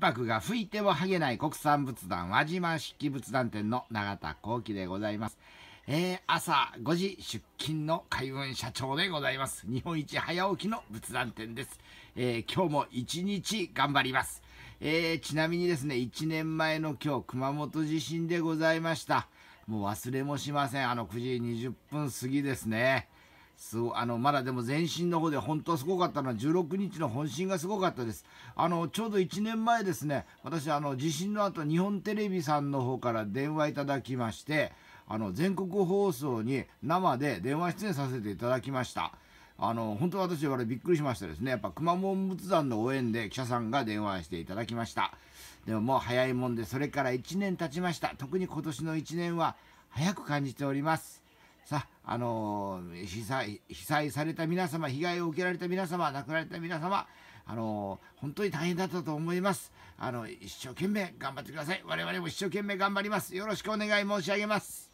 箔が吹いても剥げない国産仏壇輪島式仏壇店の永田幸喜でございます。えー、朝5時出勤の海運社長でございます。日本一早起きの仏壇店です。えー、今日も一日頑張ります。えー、ちなみにですね、1年前の今日、熊本地震でございました。もう忘れもしません。あの9時20分過ぎですね。すごあのまだでも全身の方で本当すごかったのは16日の本震がすごかったですあのちょうど1年前ですね私あの地震の後日本テレビさんの方から電話いただきましてあの全国放送に生で電話出演させていただきましたあの本当私はびっくりしましたですねやっぱ熊本仏壇の応援で記者さんが電話していただきましたでももう早いもんでそれから1年経ちました特に今年の1年は早く感じておりますさあの被災被災された皆様被害を受けられた皆様亡くなられた皆様あの本当に大変だったと思いますあの一生懸命頑張ってください我々も一生懸命頑張りますよろしくお願い申し上げます